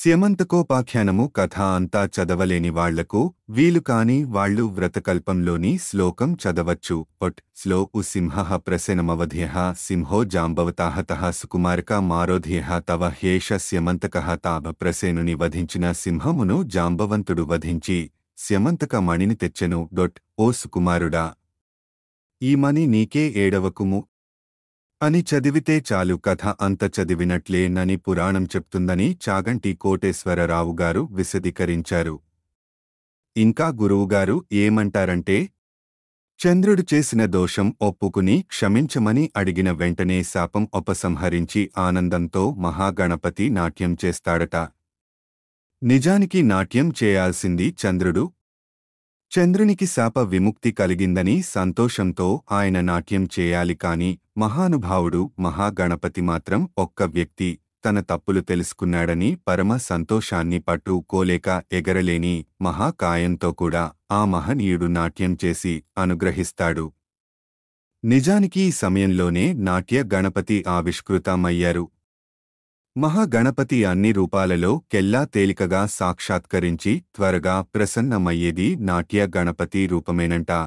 శ్యమంతకోపాఖ్యానము కథ అంతా చదవలేని వాళ్లకు వీలుకాని వాళ్లు వ్రతకల్పంలోని శ్లోకం చదవచ్చు పొట్ శ్లో సింహ ప్రసనమవధ్యహ సింహో జాంబవతాహత సుకుమారక మారోధ్యహ తవ హేష శ్యమంతక తాభ ప్రసేనుని వధించిన సింహమును జాంబవంతుడు వధించి శ్యమంతక మణిని తెచ్చెను డొట్ ఓ సుకుమారుడా ఈ మణి నీకే ఏడవకుము అని చదివితే చాలు కథ అంత చదివినట్లేనని పురాణం చెప్తుందని చాగంటి కోటేశ్వరరావు గారు విశదీకరించారు ఇంకా గురువుగారు ఏమంటారంటే చంద్రుడు చేసిన దోషం ఒప్పుకుని క్షమించమని అడిగిన వెంటనే శాపం ఉపసంహరించి ఆనందంతో మహాగణపతి నాట్యం చేస్తాడట నిజానికి నాట్యం చేయాల్సింది చంద్రుడు చంద్రునికి శాప విముక్తి కలిగిందని సంతోషంతో ఆయన నాట్యం చేయాలి కాని మహానుభావుడు మహాగణపతి మాత్రం ఒక్క వ్యక్తి తన తప్పులు తెలుసుకున్నాడని పరమ సంతోషాన్ని పట్టుకోలేక ఎగరలేని మహాకాయంతో కూడా ఆ మహనీయుడు నాట్యం చేసి అనుగ్రహిస్తాడు నిజానికి ఈ సమయంలోనే నాట్య గణపతి ఆవిష్కృతమయ్యారు మహాగణపతి అన్ని రూపాలలో కెల్లా తేలికగా సాక్షాత్కరించి త్వరగా ప్రసన్నమయ్యేది నాట్య గణపతి రూపమేనంట